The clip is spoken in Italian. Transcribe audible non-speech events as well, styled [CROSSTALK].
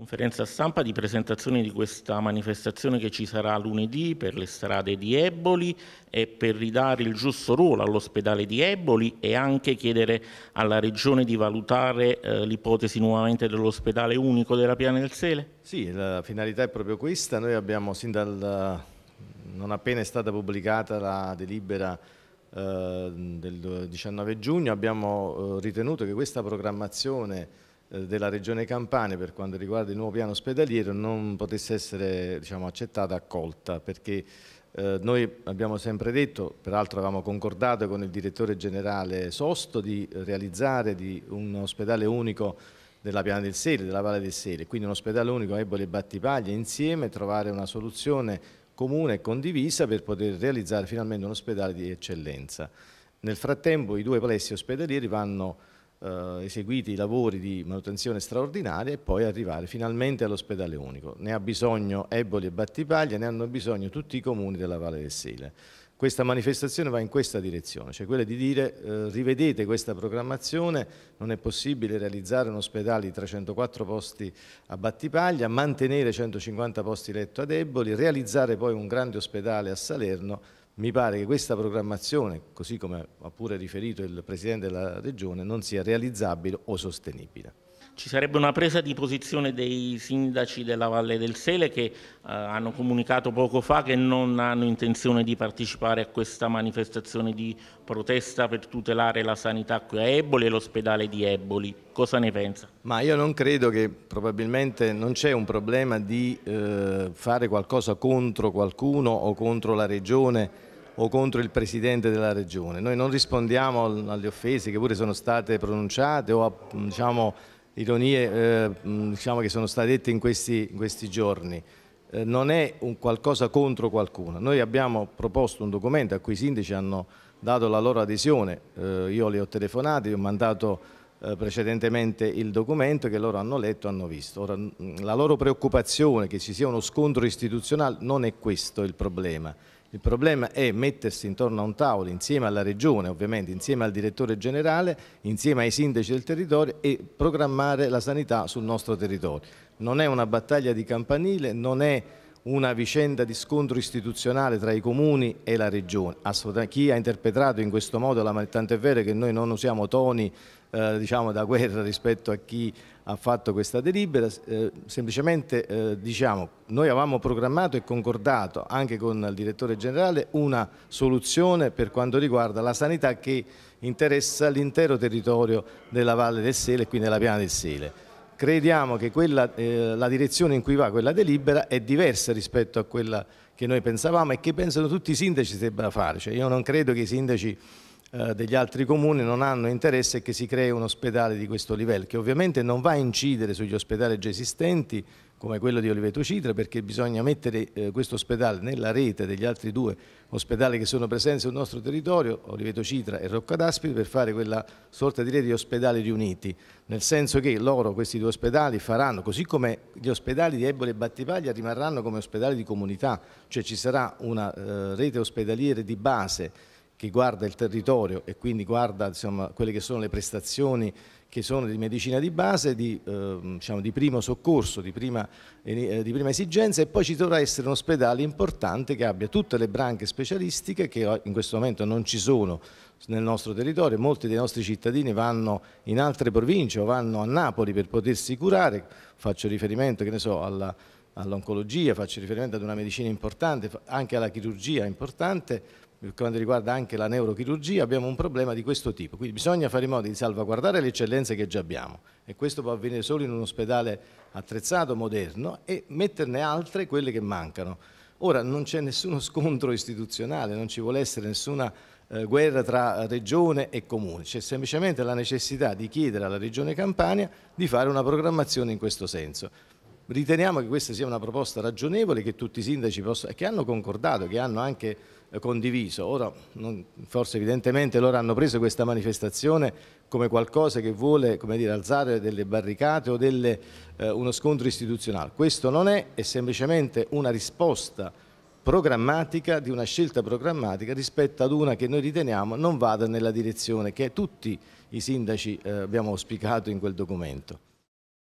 conferenza stampa di presentazione di questa manifestazione che ci sarà lunedì per le strade di Eboli e per ridare il giusto ruolo all'ospedale di Eboli e anche chiedere alla Regione di valutare eh, l'ipotesi nuovamente dell'ospedale unico della Piana del Sele? Sì, la finalità è proprio questa. Noi abbiamo sin dal... non appena è stata pubblicata la delibera eh, del 19 giugno abbiamo eh, ritenuto che questa programmazione eh, della Regione Campania per quanto riguarda il nuovo piano ospedaliero non potesse essere diciamo, accettata, accolta, perché eh, noi abbiamo sempre detto, peraltro avevamo concordato con il direttore generale Sosto di realizzare di un ospedale unico della Piana del Sele, della Valle del Sele, quindi un ospedale unico a Eboli e Battipaglia, insieme trovare una soluzione comune e condivisa per poter realizzare finalmente un ospedale di eccellenza. Nel frattempo i due plessi ospedalieri vanno eh, eseguiti i lavori di manutenzione straordinaria e poi arrivare finalmente all'ospedale unico. Ne ha bisogno Eboli e Battipaglia, ne hanno bisogno tutti i comuni della Valle del Sele. Questa manifestazione va in questa direzione, cioè quella di dire eh, rivedete questa programmazione, non è possibile realizzare un ospedale di 304 posti a Battipaglia, mantenere 150 posti letto ad Eboli, realizzare poi un grande ospedale a Salerno mi pare che questa programmazione, così come ha pure riferito il Presidente della Regione, non sia realizzabile o sostenibile ci sarebbe una presa di posizione dei sindaci della Valle del Sele che eh, hanno comunicato poco fa che non hanno intenzione di partecipare a questa manifestazione di protesta per tutelare la sanità qui a Eboli e l'ospedale di Eboli. Cosa ne pensa? Ma io non credo che probabilmente non c'è un problema di eh, fare qualcosa contro qualcuno o contro la regione o contro il Presidente della Regione. Noi non rispondiamo alle offese che pure sono state pronunciate o a, diciamo, ironie eh, diciamo che sono state dette in questi, in questi giorni eh, non è un qualcosa contro qualcuno. Noi abbiamo proposto un documento a cui i sindaci hanno dato la loro adesione, eh, io li ho telefonati, ho mandato eh, precedentemente il documento che loro hanno letto e hanno visto. Ora, la loro preoccupazione che ci sia uno scontro istituzionale non è questo il problema, il problema è mettersi intorno a un tavolo insieme alla Regione, ovviamente insieme al direttore generale, insieme ai sindaci del territorio e programmare la sanità sul nostro territorio. Non è una battaglia di campanile, non è una vicenda di scontro istituzionale tra i comuni e la regione. Chi ha interpretato in questo modo, tanto è vero che noi non usiamo toni eh, diciamo, da guerra rispetto a chi ha fatto questa delibera, eh, semplicemente eh, diciamo, noi avevamo programmato e concordato anche con il direttore generale una soluzione per quanto riguarda la sanità che interessa l'intero territorio della Valle del Sele e quindi della Piana del Sele crediamo che quella, eh, la direzione in cui va quella delibera è diversa rispetto a quella che noi pensavamo e che pensano tutti i sindaci debbano fare. Cioè io non credo che i sindaci eh, degli altri comuni non hanno interesse che si crei un ospedale di questo livello, che ovviamente non va a incidere sugli ospedali già esistenti, come quello di Oliveto Citra perché bisogna mettere eh, questo ospedale nella rete degli altri due ospedali che sono presenti sul nostro territorio, Oliveto Citra e Rocca d'Aspide, per fare quella sorta di rete di ospedali riuniti, nel senso che loro, questi due ospedali, faranno, così come gli ospedali di Ebole e Battipaglia rimarranno come ospedali di comunità, cioè ci sarà una eh, rete ospedaliere di base che guarda il territorio e quindi guarda insomma, quelle che sono le prestazioni che sono di medicina di base, di, eh, diciamo, di primo soccorso, di prima, eh, eh, di prima, esigenza e poi ci dovrà essere un ospedale importante che abbia tutte le branche specialistiche che in questo momento non ci sono nel nostro territorio, molti dei nostri cittadini vanno in altre province o vanno a Napoli per potersi curare, faccio riferimento che ne so alla all'oncologia, faccio riferimento ad una medicina importante, anche alla chirurgia importante, per quanto riguarda anche la neurochirurgia, abbiamo un problema di questo tipo. Quindi bisogna fare in modo di salvaguardare le eccellenze che già abbiamo e questo può avvenire solo in un ospedale attrezzato, moderno e metterne altre quelle che mancano. Ora non c'è nessuno [LAUGHS] scontro istituzionale, non ci vuole essere nessuna eh, guerra tra regione e comune, c'è semplicemente la necessità di chiedere alla regione Campania di fare una programmazione in questo senso. Riteniamo che questa sia una proposta ragionevole che tutti i sindaci possono, che hanno concordato, che hanno anche eh, condiviso. Ora, non, forse evidentemente loro hanno preso questa manifestazione come qualcosa che vuole dire, alzare delle barricate o delle, eh, uno scontro istituzionale. Questo non è, è semplicemente una risposta programmatica, di una scelta programmatica rispetto ad una che noi riteniamo non vada nella direzione che tutti i sindaci eh, abbiamo auspicato in quel documento.